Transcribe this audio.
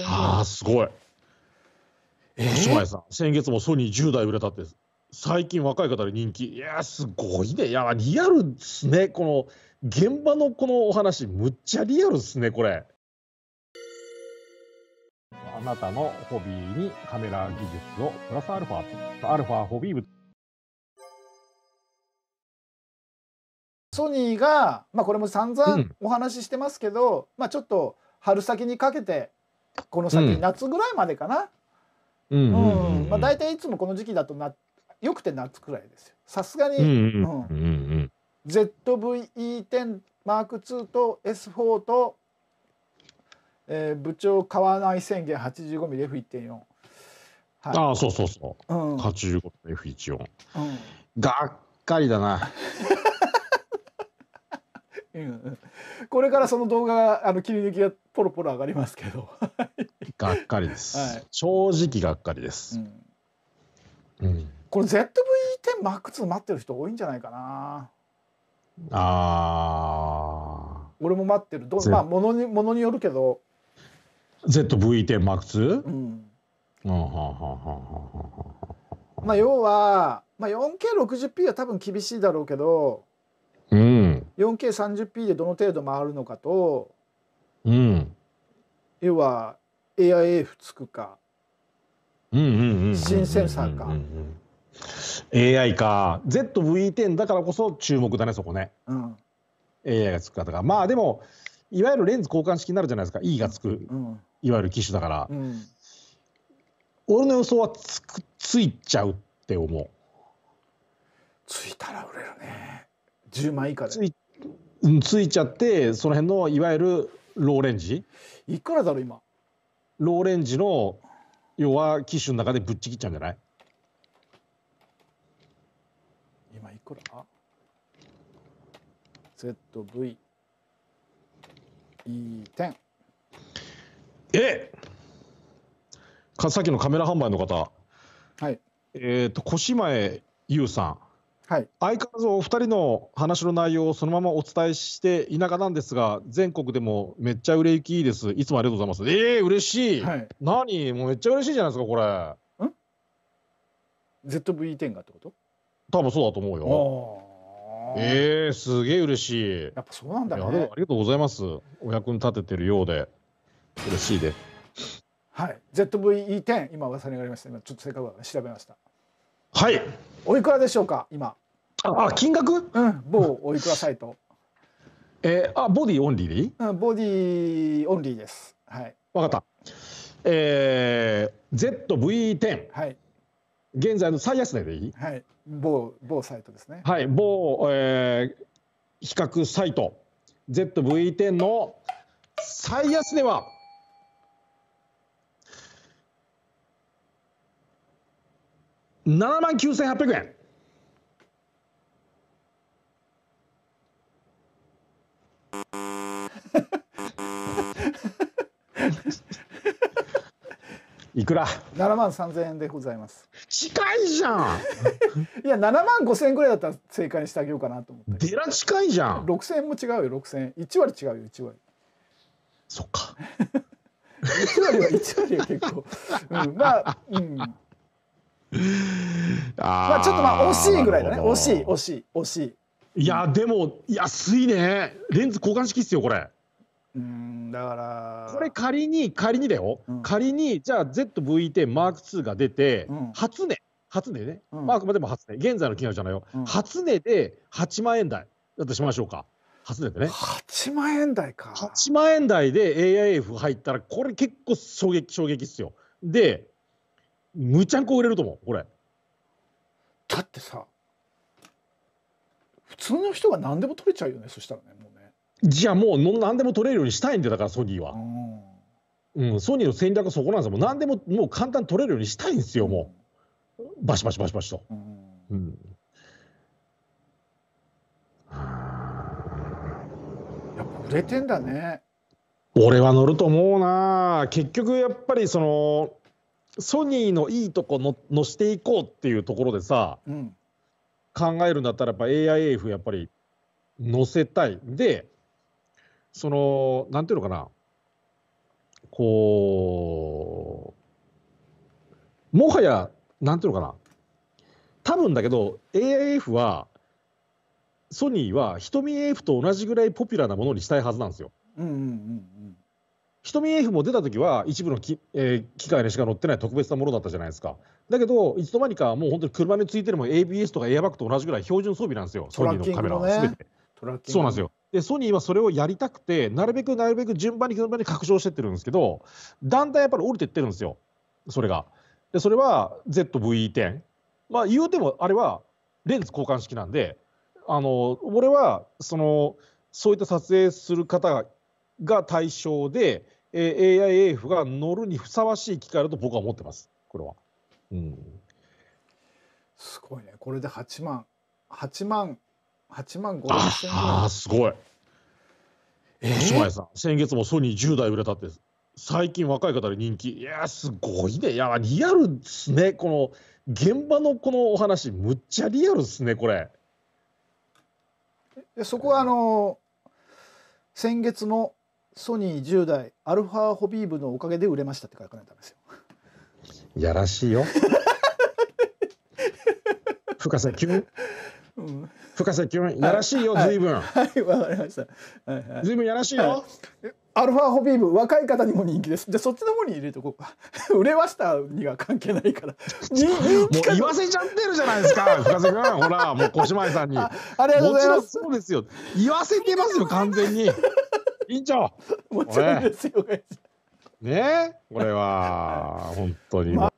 ああ、すごい。えー、島さん、先月もソニー10台売れたって、最近若い方で人気。いや、すごいね。いや、リアルですね。この、現場のこのお話、むっちゃリアルですね、これ。あなたのホビーにカメラ技術をプラスアルファ、アルファホビー部。ソニーが、まあ、これも散々お話ししてますけど、うん、まあ、ちょっと春先にかけてこの先夏ぐらいまでかな。うん。まあ大体いつもこの時期だとなよくて夏くらいですよ。さすがに。うん。うん z v e 点マークツーと S4 と、えー、部長買わない宣言八8 5 m m f 点四。はい、ああそうそうそう、うん、五ミリ m f 一四。うん、がっかりだなこれからその動画があの切り抜きがポロポロ上がりますけど がっかりです、はい、正直がっかりです、うん、うん、これ ZV-10MAX 待ってる人多いんじゃないかなあ俺も待ってるど、Z、まあものにものによるけど ZV-10MAX? うんまあ要は、まあ、4K60p は多分厳しいだろうけどうん 4K30p でどの程度回るのかと、うん、要は AIF つくか新センサーか AI か ZV-10 だからこそ注目だねそこね、うん、AI がつくかとかまあでもいわゆるレンズ交換式になるじゃないですか E がつく、うん、いわゆる機種だから、うん、俺の予想はつくついちゃうって思うついたら売れるね10万以下でついついちゃってその辺のいわゆるローレンジいくらだろう今ローレンジの要は機種の中でぶっちぎっちゃうんじゃない今いくら ?ZV E10 えかさっきのカメラ販売の方はいえっ、ー、と島江優さんはい、相変わらずお二人の話の内容をそのままお伝えして田舎なんですが全国でもめっちゃ売れ行きいいですいつもありがとうございますええー、嬉しい、はい、何もうめっちゃ嬉しいじゃないですかこれうん ZV-10 がってこと多分そうだと思うよええー、すげえ嬉しいやっぱそうなんだねありがとうございますお役に立ててるようで嬉しいではい ZVE10 今噂に上りました今ちょっと正確は調べましたはいおいくらでしょうか今ああ金額うん某おいくらサイト えー、あボディオンリーでいい、うん、ボディオンリーですはい分かったえー、ZV10 はい現在の最安値でいいはい某某サイトですねはい某、えー、比較サイト ZV10 の最安値は7万9800円。いくら7万3000円でございます近いじゃんいや7万5000円ぐらいだったら正解にしてあげようかなと思ってデラ近いじゃん6000円も違うよ6000円1割違うよ1割そっか1 割は1割は結構、うん、まあうん まあちょっとまあ惜しいぐらいだね惜しい惜しい惜しいいやでも安いねレンズ交換式っすよこれうんだからこれ仮に仮にだよ、うん、仮にじゃあ ZV-10M2 が出て、うん、初値初値ね、うん、まああくまでも初値現在の金額じゃないよ、うん、初値で8万円台だとしましょうか初値でね8万円台か8万円台で AIF 入ったらこれ結構衝撃衝撃っすよでむちゃんこ売れると思うこれだってさ普通の人が何でも取れちゃうよねそしたらねもうねじゃあもう何でも取れるようにしたいんだだからソニーは、うん、うん、ソニーの戦略はそこなんですよもう何でももう簡単に取れるようにしたいんですよもうバシバシバシバシと、うん、うん、やっぱ売れてんだね俺は乗ると思うな結局やっぱりそのソニーのいいとこののしていこうっていうところでさ、うん、考えるんだったらやっぱ AIF やっぱり乗せたいでそのなんていうのかなこうもはやなんていうのかな多分だけど AIF はソニーは瞳 AF と同じぐらいポピュラーなものにしたいはずなんですよ。うんうんうん瞳 f も出た時は一部のき、えー、機械にしか乗ってない特別なものだったじゃないですかだけどいつの間にかもう本当に車についてるも ABS とかエアバッグと同じぐらい標準装備なんですよソニーのカメラは全て、そうなんですよでソニーはそれをやりたくてなるべくなるべく順番に順番に拡張してってるんですけどだんだんやっぱり降りてってるんですよそれがでそれは ZVE10 まあ言うてもあれはレンズ交換式なんであの俺はそのそういった撮影する方がが対象で、えー、AIF が乗るにふさわしい機械だと僕は思ってます、これは。うん、すごいね、これで8万、8万、8万5千円。ああ、すごい。えー、島さん、先月もソニー10台売れたって、最近若い方で人気。いや、すごいね。いや、リアルっすね。この、現場のこのお話、むっちゃリアルっすね、これ。そこは、あのー、先月のソニー10代アルファホビーブのおかげで売れましたって書かれたんですよ。やらしいよ。深瀬急ュうん、深瀬キやらしいよ、はい、随分。はい、わ、かりました。はいはい、随分やらしいよ。はアルファホビーブ、若い方にも人気です。じゃ、そっちの方に入れとこうか。売れましたには関係ないから。もう言わせちゃってるじゃないですか。深瀬君、ほら、もう小島井さんにあ。ありがとうございます。そうですよ。言わせてますよ、完全に。院長もちろんですよねこれは本当にもう、